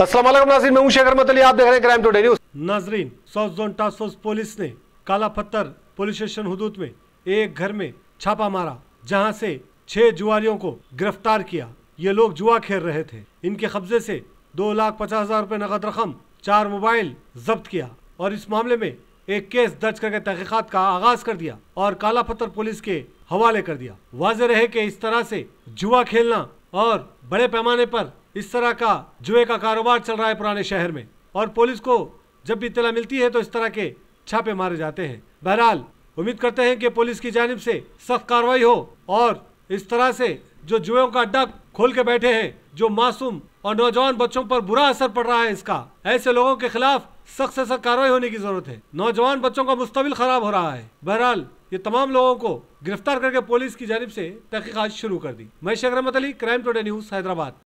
मैं शेखर मतली आप देख रहे हैं क्राइम टुडे न्यूज नाजरीन South Zone Task Force police ने काला पत्थर पुलिस स्टेशन हदूद में एक घर में छापा मारा जहां से छह जुआरियों को गिरफ्तार किया ये लोग जुआ खेल रहे थे इनके कब्जे से दो लाख पचास हजार रूपए नकद रकम चार मोबाइल जब्त किया और इस मामले में एक केस दर्ज करके तहकीकत का आगाज कर दिया और काला पत्थर पुलिस के हवाले कर दिया वाज रहे कि इस तरह से जुआ खेलना और बड़े पैमाने पर इस तरह का जुए का कारोबार चल रहा है पुराने शहर में और पुलिस को जब भी इतला मिलती है तो इस तरह के छापे मारे जाते हैं बहरहाल उम्मीद करते हैं कि पुलिस की जानब से सख्त कार्रवाई हो और इस तरह से जो जुए का अड्डा खोल के बैठे हैं जो मासूम और नौजवान बच्चों पर बुरा असर पड़ रहा है इसका ऐसे लोगों के खिलाफ सख्त से सख्त कार्रवाई होने की जरूरत है नौजवान बच्चों का मुस्तबिल खराब हो रहा है बहरहाल ये तमाम लोगों को गिरफ्तार करके पुलिस की जानब से तहकीकत शुरू कर दी मैं Sheikh Ali Crime Today news Hyderabad